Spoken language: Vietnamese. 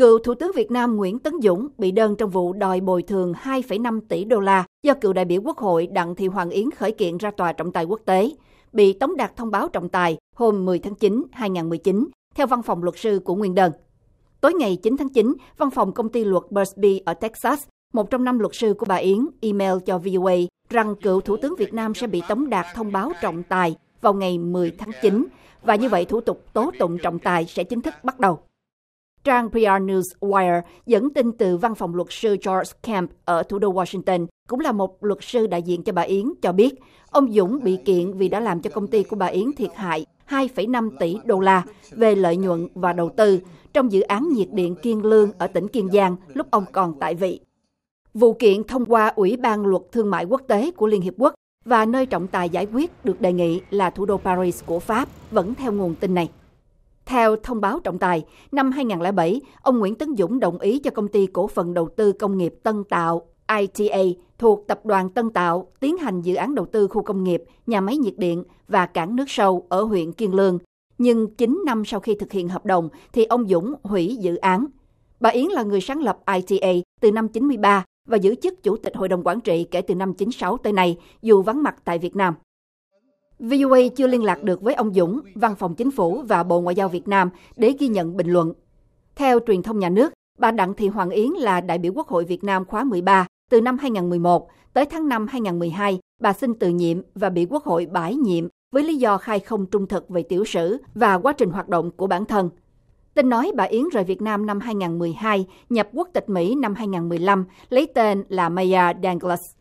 Cựu Thủ tướng Việt Nam Nguyễn Tấn Dũng bị đơn trong vụ đòi bồi thường 2,5 tỷ đô la do cựu đại biểu Quốc hội Đặng Thị Hoàng Yến khởi kiện ra tòa trọng tài quốc tế, bị Tống Đạt thông báo trọng tài hôm 10 tháng 9, 2019, theo văn phòng luật sư của Nguyên Đơn. Tối ngày 9 tháng 9, văn phòng công ty luật Bursby ở Texas, một trong năm luật sư của bà Yến, email cho VOA rằng cựu Thủ tướng Việt Nam sẽ bị Tống Đạt thông báo trọng tài vào ngày 10 tháng 9, và như vậy thủ tục tố tụng trọng tài sẽ chính thức bắt đầu. Trang PR News Wire dẫn tin từ văn phòng luật sư George Camp ở thủ đô Washington, cũng là một luật sư đại diện cho bà Yến, cho biết ông Dũng bị kiện vì đã làm cho công ty của bà Yến thiệt hại 2,5 tỷ đô la về lợi nhuận và đầu tư trong dự án nhiệt điện Kiên Lương ở tỉnh Kiên Giang lúc ông còn tại vị. Vụ kiện thông qua Ủy ban Luật Thương mại Quốc tế của Liên Hiệp Quốc và nơi trọng tài giải quyết được đề nghị là thủ đô Paris của Pháp, vẫn theo nguồn tin này. Theo thông báo trọng tài, năm 2007, ông Nguyễn Tấn Dũng đồng ý cho công ty cổ phần đầu tư công nghiệp Tân Tạo ITA thuộc tập đoàn Tân Tạo tiến hành dự án đầu tư khu công nghiệp, nhà máy nhiệt điện và cảng nước sâu ở huyện Kiên Lương. Nhưng 9 năm sau khi thực hiện hợp đồng thì ông Dũng hủy dự án. Bà Yến là người sáng lập ITA từ năm 93 và giữ chức chủ tịch hội đồng quản trị kể từ năm 96 tới nay, dù vắng mặt tại Việt Nam vi ô ây chưa liên lạc được với ông dũng văn phòng chính phủ và bộ ngoại giao việt nam để ghi nhận bình luận theo truyền thông nhà nước bà đặng thị hoàng yến là đại biểu quốc hội việt nam khóa 13 từ năm 2011 tới tháng 5/2012, bà xin từ nhiệm và bị quốc hội bãi nhiệm với lý do khai không trung thực về tiểu sử và quá trình hoạt động của bản thân Tin nói bà Yến rời Việt Nam năm 2012, nhập quốc tịch Mỹ năm 2015, lấy tên là Maya Douglas.